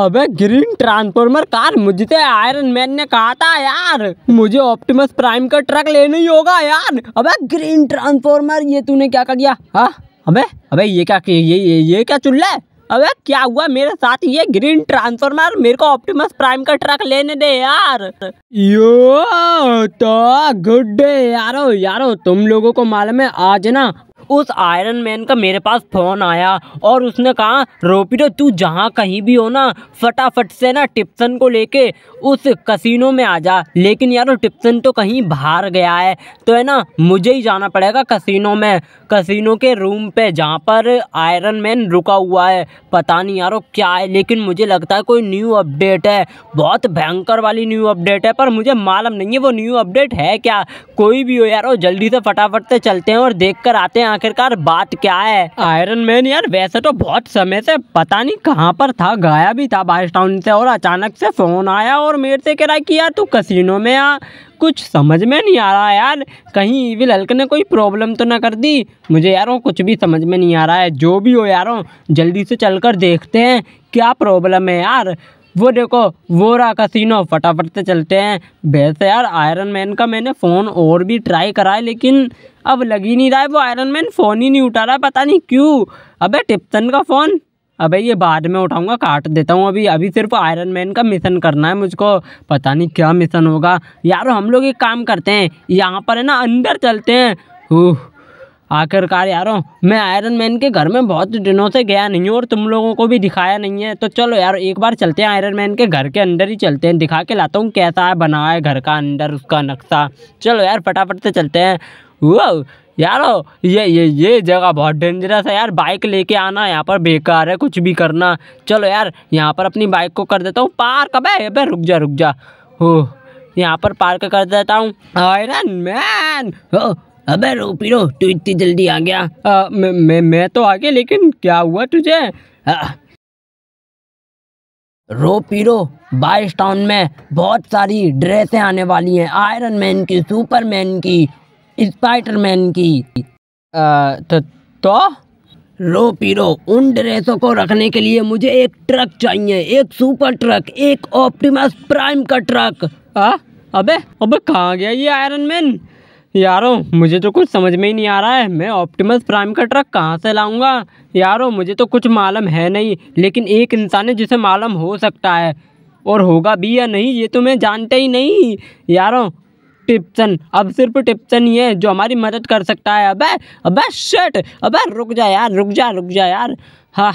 अबे green transformer car मुझे Iron Man ने कहा था यार मुझे ऑप्टिमस प्राइम का ट्रक लेना ही होगा यार अबे ग्रीन ट्रांसफॉर्मर ये तूने क्या कर दिया हाँ अबे अबे ये क्या ये ये, ये क्या चुल्ला है अबे क्या हुआ मेरे साथ ये ग्रीन ट्रांसफॉर्मर मेरे को ऑप्टिमस प्राइम का ट्रक लेने दे यार यो तो गुड डे यारो यारो तुम लोगों को मालूम है आज ना उस आयरन मैन का मेरे पास फ़ोन आया और उसने कहा रोपिटो तू जहाँ कहीं भी हो ना फटाफट से ना टिप्सन को लेके उस कसिनो में आ जा लेकिन यार टिप्सन तो कहीं बाहर गया है तो है ना मुझे ही जाना पड़ेगा कसिनो में कसिनो के रूम पे जहाँ पर आयरन मैन रुका हुआ है पता नहीं यार क्या है लेकिन मुझे लगता है कोई न्यू अपडेट है बहुत भयंकर वाली न्यू अपडेट है पर मुझे मालूम नहीं है वो न्यू अपडेट है क्या कोई भी हो यारो जल्दी से फटाफट से चलते हैं और देख कर आते हैं आखिरकार बात क्या है आयरन मैन यार वैसे तो बहुत समय से पता नहीं कहाँ पर था गया भी था बारिश टाउन से और अचानक से फ़ोन आया और मेरे से कह रहा कि यार तू कसिनो में आ कुछ समझ में नहीं आ रहा यार कहीं इविल हल्क ने कोई प्रॉब्लम तो ना कर दी मुझे यारों कुछ भी समझ में नहीं आ रहा है जो भी हो यारों जल्दी से चलकर देखते हैं क्या प्रॉब्लम है यार वो देखो वो रहा कसीनो फटाफट से चलते हैं वैसे तो यार आयरन मैन का मैंने फ़ोन और भी ट्राई करा है लेकिन अब लग ही नहीं रहा है वो आयरन मैन फ़ोन ही नहीं उठा रहा है पता नहीं क्यों अबे टिप्टन का फ़ोन अबे ये बाद में उठाऊंगा काट देता हूँ अभी अभी सिर्फ आयरन मैन का मिशन करना है मुझको पता नहीं क्या मिशन होगा यार हम लोग एक काम करते हैं यहाँ पर है ना अंदर चलते हैं आखिरकार यारो मैं आयरन मैन के घर में बहुत दिनों से गया नहीं हूँ और तुम लोगों को भी दिखाया नहीं है तो चलो यार एक बार चलते हैं आयरन मैन के घर के अंदर ही चलते हैं दिखा के लाता हूँ कैसा है बना है घर का अंदर उसका नक्शा चलो यार फटाफट से चलते हैं वो यारो ये ये ये जगह बहुत डेंजरस है यार बाइक लेके आना यहाँ पर बेकार है कुछ भी करना चलो यार यहाँ पर अपनी बाइक को कर देता हूँ पार कब है अबे रुक जा रुक जा हो यहाँ पर पार्क कर देता हूँ आयरन मैन अबे रो पीरो तू इतनी जल्दी आ गया आ, म, म, मैं तो आ गया लेकिन क्या हुआ तुझे आ, रो पीरो बारिश टाउन में बहुत सारी ड्रेसें आने वाली हैं आयरन मैन की सुपरमैन की स्पाइडर मैन की आ, तो, तो रो पीरो उन ड्रेसों को रखने के लिए मुझे एक ट्रक चाहिए एक सुपर ट्रक एक ऑप्टिमस प्राइम का ट्रक आ, अबे अबे कहाँ गया ये आयरन मैन यारो मुझे तो कुछ समझ में ही नहीं आ रहा है मैं ऑप्टिमस प्राइम का ट्रक कहाँ से लाऊंगा यारो मुझे तो कुछ मालूम है नहीं लेकिन एक इंसान है जिसे मालूम हो सकता है और होगा भी या नहीं ये तो मैं जानते ही नहीं यारो टिप्सन अब सिर्फ टिप्सन ही है जो हमारी मदद कर सकता है अबे अबे शर्ट अबे रुक जा यार रुक जा रुक जा यार हाँ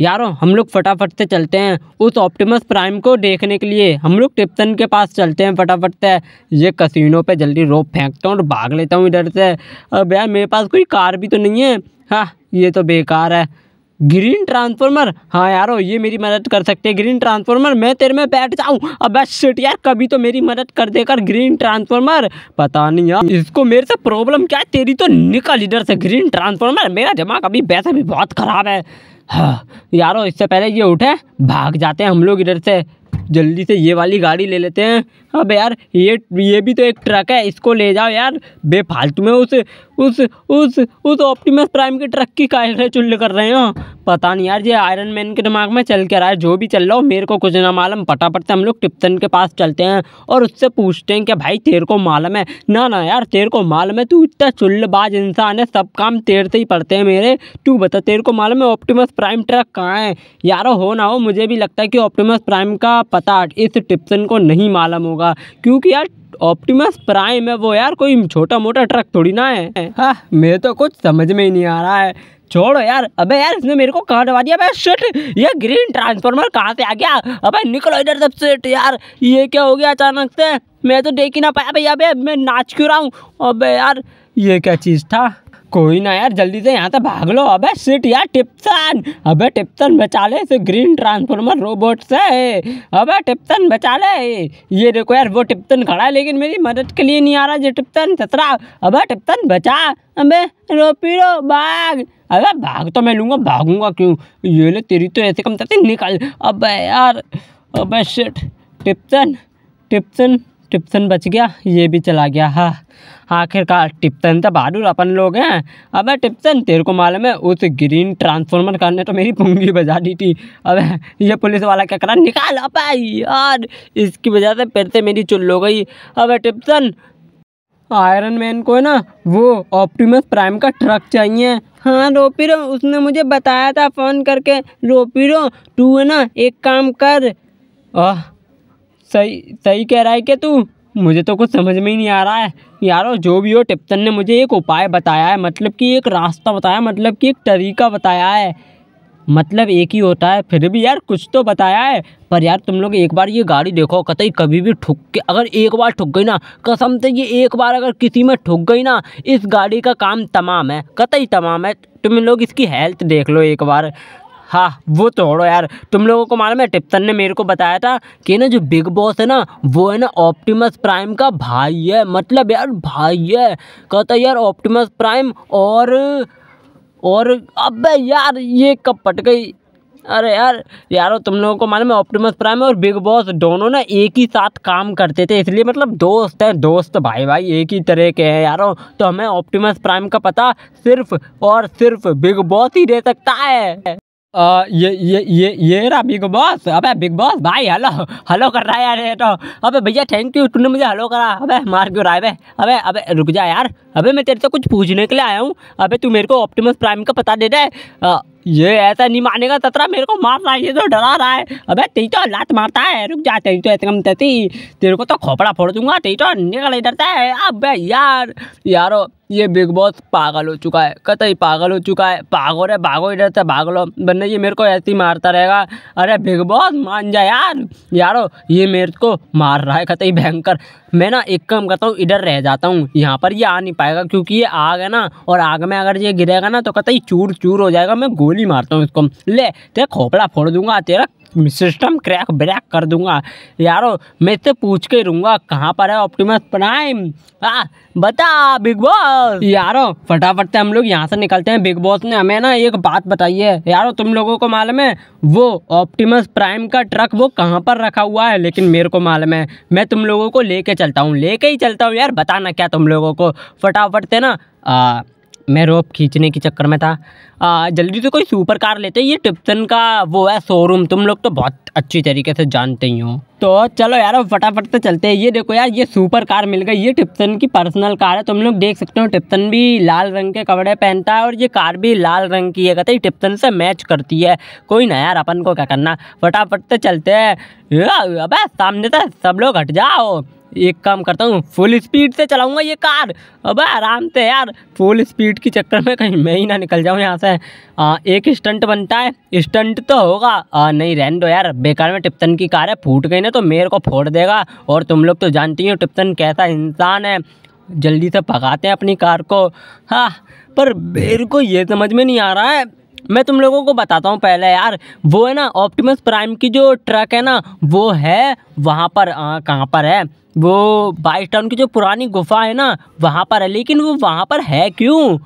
यारो हम लोग फटाफट से चलते हैं उस ऑप्टिमस प्राइम को देखने के लिए हम लोग टिप्सन के पास चलते हैं फटाफट से ये कसीनों पे जल्दी रोप फेंकता हूँ और भाग लेता हूँ इधर से अब यार मेरे पास कोई कार भी तो नहीं है हाँ ये तो बेकार है ग्रीन ट्रांसफार्मर हाँ यारो ये मेरी मदद कर सकते हैं ग्रीन ट्रांसफार्मर मैं तेरे में बैठ जाऊँ अब बस शिट यार कभी तो मेरी मदद कर देकर ग्रीन ट्रांसफार्मर पता नहीं यार इसको मेरे से प्रॉब्लम क्या है तेरी तो निकल इधर से ग्रीन ट्रांसफार्मर मेरा दिमाग अभी वैसे भी बहुत ख़राब है हाँ यारो इससे पहले ये उठे भाग जाते हैं हम लोग इधर से जल्दी से ये वाली गाड़ी ले लेते हैं अब यार ये ये भी तो एक ट्रक है इसको ले जाओ यार बेफालतू में उस उस उस उस ऑप्टिमस प्राइम के ट्रक की कायरे चुल्ल कर रहे हो पता नहीं यार ये आयरन मैन के दिमाग में चल के रहा है जो भी चल रहा हो मेरे को कुछ ना मालूम फटाफट से हम लोग टिप्टन के पास चलते हैं और उससे पूछते हैं कि भाई तेरे को मालूम है ना ना यार तेरे को मालूम है तू इतना चुल्लबाज इंसान है सब काम तेर से ही पड़ते हैं मेरे तू बता तेरे को मालूम है ऑप्टिमस प्राइम ट्रक कहाँ है यार हो ना हो मुझे भी लगता है कि ऑप्टिमस प्राइम का पता इस टिप्सन को नहीं मालूम होगा क्योंकि यार ऑप्टिमस प्राइम है वो यार कोई छोटा मोटा ट्रक थोड़ी ना है हाँ मेरे तो कुछ समझ में ही नहीं आ रहा है छोड़ो यार अबे यार इसने मेरे को डबा दिया शिट ये ग्रीन ट्रांसफार्मर कहाँ से आ गया अबे निकलो इधर सब शिट यार ये क्या हो गया अचानक से मैं तो देख ही ना पाया भैया अबे मैं नाच क्यों रहा हूँ अबे यार ये क्या चीज़ था कोई ना यार जल्दी से यहाँ से भाग लो अबे सीट यार टिप्सन अबे टिप्सन बचा ले इस ग्रीन ट्रांसफॉर्मर रोबोट से अबे टिप्सन बचा ले ये देखो यार वो टिप्सन खड़ा है लेकिन मेरी मदद के लिए नहीं आ रहा जो टिप्सन ससरा अबे टिप्सन बचा अबे रो रो भाग अबे भाग तो मैं लूँगा भागूंगा क्यों ये ले तेरी तो ऐसे कम करती निकल अब यार अब शिट टिप्सन टिप्सन टिप्सन बच गया ये भी चला गया हा आखिरकार टिप्सन तो बहादुर अपन लोग हैं अब टिप्सन तेरे को मालूम है उस ग्रीन ट्रांसफॉर्मर करने तो मेरी पुंगी बजा दी थी अब ये पुलिस वाला क्या करा निकाल पाई यार इसकी वजह से फिर से मेरी चुल हो गई अब टिप्सन आयरन मैन को है ना वो ऑप्टिमस प्राइम का ट्रक चाहिए हाँ रोपीरो उसने मुझे बताया था फ़ोन करके रोपीरो तू है ना एक काम कर आह सही सही कह रहा है क्या तू मुझे तो कुछ समझ में ही नहीं आ रहा है यारो जो भी हो टिप्तन ने मुझे एक उपाय बताया है मतलब कि एक रास्ता बताया मतलब कि एक तरीका बताया है मतलब एक ही होता है फिर भी यार कुछ तो बताया है पर यार तुम लोग एक बार ये गाड़ी देखो कतई कभी भी ठुक के अगर एक बार ठुक गई ना कसम से ये एक बार अगर किसी में ठुक गई ना इस गाड़ी का काम तमाम है कतई तमाम है तुम लोग इसकी हेल्थ देख लो एक बार हाँ वो तोड़ो यार तुम लोगों को मालूम है टिप्सन ने मेरे को बताया था कि ना जो बिग बॉस है ना वो है ना ऑप्टिमस प्राइम का भाई है मतलब यार भाई है कहता यार ऑप्टिमस प्राइम और और अबे यार ये कब पट गई अरे यार यारो तुम लोगों को मालूम है ऑप्टिमस प्राइम और बिग बॉस दोनों ना एक ही साथ काम करते थे इसलिए मतलब दोस्त हैं दोस्त भाई भाई एक ही तरह के हैं यारो तो हमें ऑप्टिमस प्राइम का पता सिर्फ और सिर्फ बिग बॉस ही दे सकता है आ, ये ये ये ये रहा बिग बॉस अबे बिग बॉस भाई हेलो हेलो कर रहा है यार ये तो अबे भैया थैंक यू तूने मुझे हेलो करा अबे मार क्यों रहा है अबे अबे रुक जा यार अबे मैं तेरे से कुछ पूछने के लिए आया हूँ अबे तू मेरे को ऑप्टिमस प्राइम का पता दे दे ये ऐसा नहीं मानेगा ततरा मेरे को मार रहा है ये तो डरा रहा है अबे तेरी तो लात मारता है रुक जा तेरी तो एकदम तेती तेरे को तो खोपड़ा फोड़ दूंगा तेरी तो निकल ही डरता है अबे यार यारो ये बिग बॉस पागल हो चुका है कतई पागल हो चुका है भागो रे भागो इधर से भाग लो वरना ये मेरे को ऐसे ही मारता रहेगा अरे बिग बॉस मान जा यार यारो ये मेरे को मार रहा है कतई भयंकर मैं ना एक काम करता हूँ इधर रह जाता हूँ यहाँ पर ये आ नहीं पाएगा क्योंकि ये आग है ना और आग में अगर ये गिरेगा ना तो कतई चूर चूर हो जाएगा मैं गोली मारता हूँ इसको ले तेरा खोपड़ा फोड़ दूंगा तेरा सिस्टम क्रैक ब्रैक कर दूंगा यारो मैं इससे पूछ के रूंगा कहाँ पर है ऑप्टिमस प्राइम आ बता बिग बॉस यारो फटाफट से हम लोग यहाँ से निकलते हैं बिग बॉस ने हमें ना एक बात बताई है यारो तुम लोगों को मालूम है वो ऑप्टिमस प्राइम का ट्रक वो कहाँ पर रखा हुआ है लेकिन मेरे को मालूम है मैं तुम लोगों को ले चलता हूँ ले ही चलता हूँ यार बताना क्या तुम लोगों को फटाफट से ना मैं रोप खींचने के चक्कर में था आ, जल्दी से कोई सुपर कार लेते ये टिप्सन का वो है शोरूम तुम लोग तो बहुत अच्छी तरीके से जानते ही हो तो चलो यार अब फटाफट से चलते हैं ये देखो यार ये सुपर कार मिल गई ये टिप्सन की पर्सनल कार है तुम लोग देख सकते हो टिप्सन भी लाल रंग के कपड़े पहनता है और ये कार भी लाल रंग की है कहते टिप्सन से मैच करती है कोई ना यार अपन को क्या करना फटाफट से चलते हैं अब सामने से सब लोग हट जाओ एक काम करता हूँ फुल स्पीड से चलाऊँगा ये कार अब आराम से यार फुल स्पीड की चक्कर में कहीं मैं ही ना निकल जाऊँ यहाँ से आ, एक स्टंट बनता है स्टंट तो होगा आ, नहीं रहन दो यार बेकार में टिप्तन की कार है फूट गई ना तो मेरे को फोड़ देगा और तुम लोग तो जानती हो टिप्तन कैसा इंसान है जल्दी से भगाते हैं अपनी कार को हाँ पर मेरे को ये समझ में नहीं आ रहा है मैं तुम लोगों को बताता हूँ पहले यार वो है ना ऑप्टिमस प्राइम की जो ट्रक है ना वो है वहाँ पर कहाँ पर है वो बाइस टाउन की जो पुरानी गुफा है ना वहाँ पर है लेकिन वो वहाँ पर है क्यों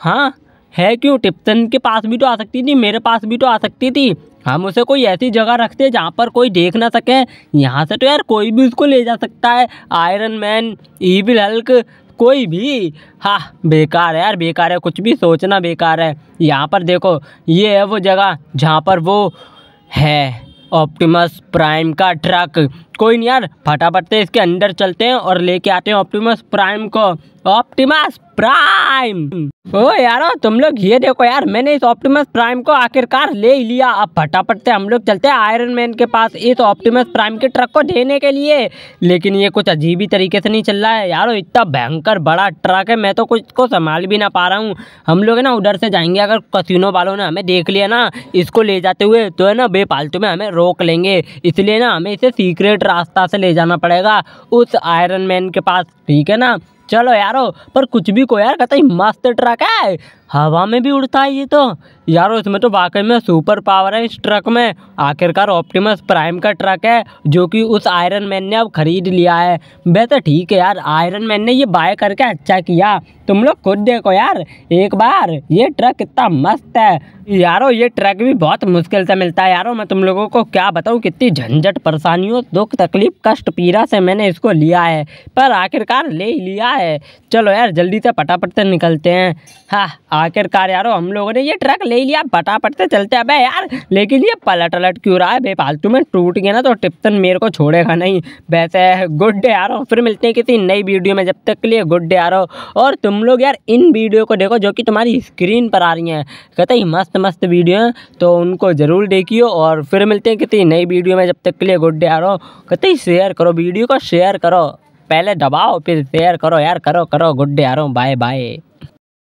हाँ है क्यों टिप्टन के पास भी तो आ सकती थी मेरे पास भी तो आ सकती थी हम उसे कोई ऐसी जगह रखते जहाँ पर कोई देख ना सके यहाँ से तो यार कोई भी उसको ले जा सकता है आयरन मैन ईविल हल्क कोई भी हाँ बेकार है यार बेकार है कुछ भी सोचना बेकार है यहाँ पर देखो ये है वो जगह जहाँ पर वो है ऑप्टिमस प्राइम का ट्रक कोई नहीं यार फटाफट से इसके अंदर चलते हैं और लेके आते हैं ऑप्टिमस प्राइम को ऑप्टिमस प्राइम ओ यारो तुम लोग ये देखो यार मैंने इस ऑप्टिमस प्राइम को आखिरकार ले लिया अब फटाफट से हम लोग चलते हैं आयरन मैन के पास इस ऑप्टिमस प्राइम के ट्रक को देने के लिए लेकिन ये कुछ अजीब ही तरीके से नहीं चल रहा है यारो इतना भयंकर बड़ा ट्रक है मैं तो कुछ को संभाल भी ना पा रहा हूँ हम लोग है ना उधर से जाएंगे अगर कसिनो वालों ने हमें देख लिया ना इसको ले जाते हुए तो है ना बेपालतू में हमें रोक लेंगे इसलिए ना हमें इसे सीक्रेट रास्ता से ले जाना पड़ेगा उस आयरन मैन के पास ठीक है ना चलो यारो पर कुछ भी को यार कहते मस्त ट्रक है हवा में भी उड़ता है ये तो यार इसमें तो वाकई में सुपर पावर है इस ट्रक में आखिरकार ऑप्टिमस प्राइम का ट्रक है जो कि उस आयरन मैन ने अब ख़रीद लिया है वैसे ठीक है यार आयरन मैन ने ये बाय करके अच्छा किया तुम लोग खुद देखो यार एक बार ये ट्रक कितना मस्त है यारो ये ट्रक भी बहुत मुश्किल से मिलता है यारो मैं तुम लोगों को क्या बताऊँ कितनी झंझट परेशानियों दुख तकलीफ कष्ट पीड़ा से मैंने इसको लिया है पर आखिरकार ले लिया है चलो यार जल्दी से पटापट से निकलते हैं हाँ आखिरकार यारो हम लोगों ने ये ट्रक ले लिया फटाफट से चलते अब यार लेकिन ये पलट अलट क्यों रहा है बेफालतू में टूट गया ना तो टिप्पन मेरे को छोड़ेगा नहीं वैसे गुड डे यारो फिर मिलते हैं किसी नई वीडियो में जब तक के लिए गुड डे यारो और तुम लोग यार इन वीडियो को देखो जो कि तुम्हारी स्क्रीन पर आ रही हैं कतई मस्त मस्त वीडियो हैं तो उनको ज़रूर देखियो और फिर मिलते हैं किसी नई वीडियो में जब तक के लिए गुड डे कहते ही शेयर करो वीडियो को शेयर करो पहले दबाओ फिर शेयर करो यार करो करो गुड डे यारो बाय बाय